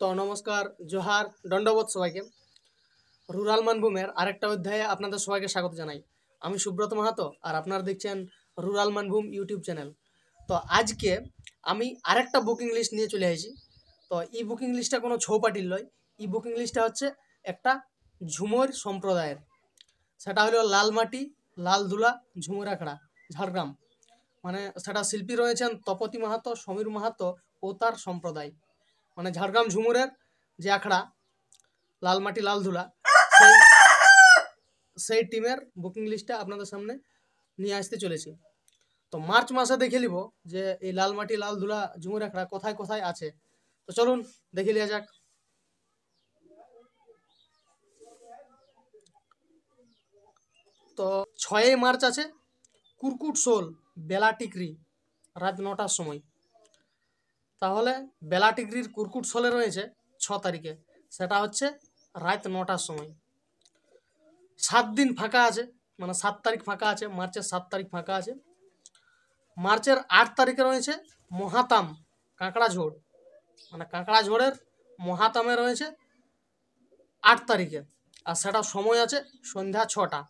তো নমস্কার জোহার দণ্ডবোধ সবাইকে রুরাল মানভূমের আরেকটা অধ্যায়ে আপনাদের সবাইকে স্বাগত জানাই আমি সুব্রত মাহাতো আর আপনারা দেখছেন রুরাল মানভূম ইউটিউব চ্যানেল তো আজকে আমি আরেকটা বুকিং লিস্ট নিয়ে চলে এসেছি তো ই বুকিং লিস্টটা কোনো ছৌপাটির নয় ই বুকিং লিস্টটা হচ্ছে একটা ঝুমুর সম্প্রদায়ের সেটা হলো লালমাটি লালদুলা ঝুমুর আখড়া ঝাড়গ্রাম মানে সেটা শিল্পী রয়েছেন তপতি মাহাতো সমীর মাহাতো ও তার সম্প্রদায় মানে ঝাড়গ্রাম ঝুমুরের যে আখড়া লালমাটি লালধুলা সেই সেই টিমের বুকিং লিস্টটা আপনাদের সামনে নিয়ে আসতে চলেছি তো মার্চ মাসে দেখে নিব যে এই লালমাটি লালধুলা ঝুমুর আখড়া কোথায় কোথায় আছে তো চলুন দেখে নেওয়া যাক তো ছয়ই মার্চ আছে কুরকুট শোল বেলা টিকরি রাত নটার সময় তাহলে বেলা ডিগ্রির কুরকুট ছলে রয়েছে ছ তারিখে সেটা হচ্ছে রাত নটার সময় সাত দিন ফাঁকা আছে মানে সাত তারিখ ফাঁকা আছে মার্চের সাত তারিখ ফাঁকা আছে মার্চের আট তারিখে রয়েছে মহাতাম কাঁকড়াঝোড় মানে কাঁকড়াঝোড়ের মহাতামে রয়েছে আট তারিখে আর সেটা সময় আছে সন্ধ্যা ছটা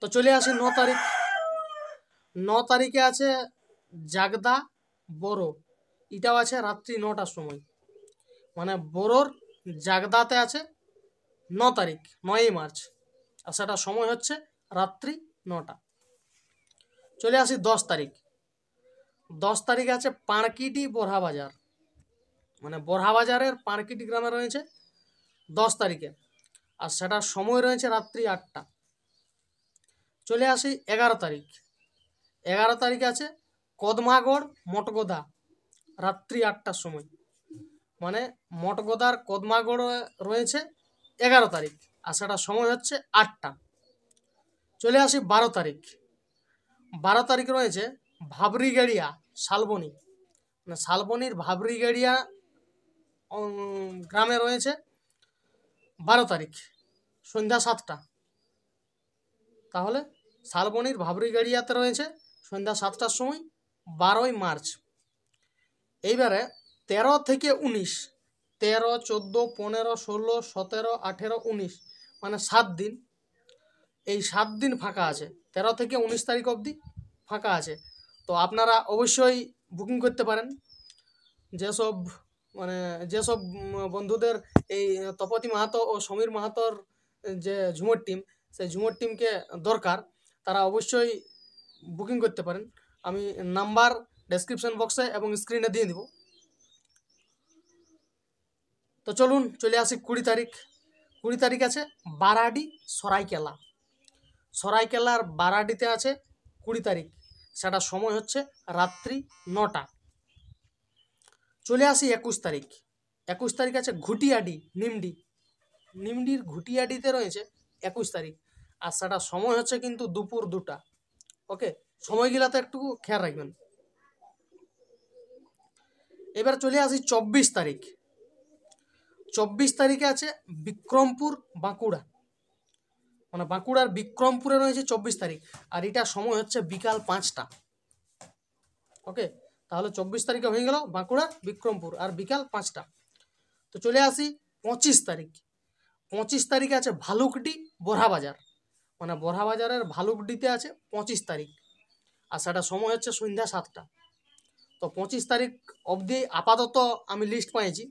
তো চলে আসি ন তারিখ ন তারিখে আছে জাগদা বড় এটাও আছে রাত্রি নটার সময় মানে বড়োর জাগদাতে আছে ন তারিখ নয়ই মার্চ আর সেটা সময় হচ্ছে রাত্রি নটা চলে আসি দশ তারিখ দশ তারিখ আছে পাঁড়কিটি বোরহা বাজার মানে বড়হা বাজারের পাঁড়কিটি গ্রামে রয়েছে দশ তারিখে আর সেটার সময় রয়েছে রাত্রি আটটা চলে আসি এগারো তারিখ এগারো তারিখ আছে কদমাগড় মটগোদা রাত্রি আটটার সময় মানে মটগোদার কদমাগড় রয়েছে এগারো তারিখ আর সময় হচ্ছে আটটা চলে আসি বারো তারিখ বারো তারিখ রয়েছে ভাবরিগেড়িয়া শালবনি মানে শালবনির ভাবরিগেড়িয়া গ্রামে রয়েছে বারো তারিখ সন্ধ্যা সাতটা তাহলে শালবনির ভাবরিগেড়িয়াতে রয়েছে সন্ধ্যা সাতটার সময় বারোই মার্চ এইবারে তেরো থেকে উনিশ তেরো চোদ্দো পনেরো ষোলো সতেরো আঠেরো উনিশ মানে সাত দিন এই সাত দিন ফাঁকা আছে তেরো থেকে উনিশ তারিখ অবধি ফাঁকা আছে তো আপনারা অবশ্যই বুকিং করতে পারেন যেসব মানে যেসব বন্ধুদের এই তপতি মাহাতো ও সমীর মাহাতোর যে ঝুমর টিম সেই ঝুমর টিমকে দরকার তারা অবশ্যই বুকিং করতে পারেন আমি নাম্বার ডেসক্রিপশন বক্সে এবং স্ক্রিনে দিয়ে দিব তো চলুন চলে আসি কুড়ি তারিখ কুড়ি তারিখ আছে বারাডি সরাইকেলা সরাইকেলার বারাডিতে আছে কুড়ি তারিখ সেটা সময় হচ্ছে রাত্রি নটা চলে আসি একুশ তারিখ একুশ তারিখ আছে ঘুটিয়াডি নিমডি নিমডির ঘুটিয়াডিতে রয়েছে একুশ তারিখ আর সেটা সময় হচ্ছে কিন্তু দুপুর দুটা ওকে সময়গুলাতে একটু খেয়াল রাখবেন এবার চলে আসি চব্বিশ তারিখ চব্বিশ তারিখে আছে বিক্রমপুর বাঁকুড়া মানে বাঁকুড়ার বিক্রমপুরে রয়েছে চব্বিশ তারিখ আর এটা সময় হচ্ছে বিকাল পাঁচটা ওকে তাহলে চব্বিশ তারিখে হয়ে গেল বাঁকুড়া বিক্রমপুর আর বিকাল পাঁচটা তো চলে আসি পঁচিশ তারিখ পঁচিশ তারিখে আছে ভালুকডি বোরহাবাজার মানে বোরহাবাজারের ভালুকডিতে আছে পঁচিশ তারিখ আর সেটা সময় হচ্ছে সন্ধ্যা সাতটা তো পঁচিশ তারিখ অবধি আপাতত আমি লিস্ট পাইছি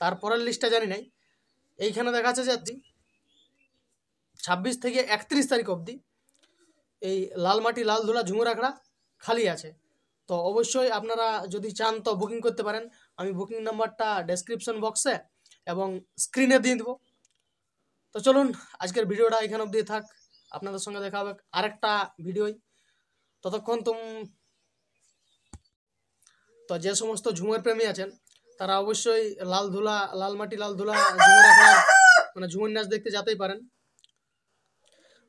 তারপরের লিস্টটা জানি নাই এইখানে দেখা যাচ্ছে যে ছাব্বিশ থেকে একত্রিশ তারিখ অবধি এই লালমাটি লাল ধুলা ঝুমুর আখড়া খালি আছে তো অবশ্যই আপনারা যদি চান তো বুকিং করতে পারেন আমি বুকিং নাম্বারটা ডেসক্রিপশন বক্সে এবং স্ক্রিনে দিয়ে দেবো তো চলুন আজকের ভিডিওটা এখানে অবধি থাক আপনাদের সঙ্গে দেখা হবে আরেকটা ভিডিওই ততক্ষণ তুম তো যে সমস্ত ঝুমের প্রেমী আছেন তারা অবশ্যই লাল ধুলা লাল মাটি লাল ধুলা মানে ঝুমের নাচ দেখতে যেতেই পারেন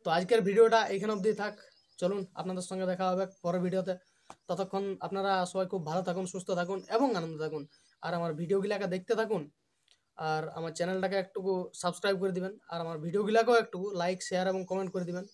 তো আজকের ভিডিওটা এখানে অবধি থাক চলুন আপনাদের সঙ্গে দেখা হবে পরের ভিডিওতে ততক্ষণ আপনারা সবাই খুব ভালো থাকুন সুস্থ থাকুন এবং আনন্দ থাকুন আর আমার ভিডিওগুলাকে দেখতে থাকুন আর আমার চ্যানেলটাকে একটুকু সাবস্ক্রাইব করে দিবেন আর আমার ভিডিওগুলাকেও একটু লাইক শেয়ার এবং কমেন্ট করে দিবেন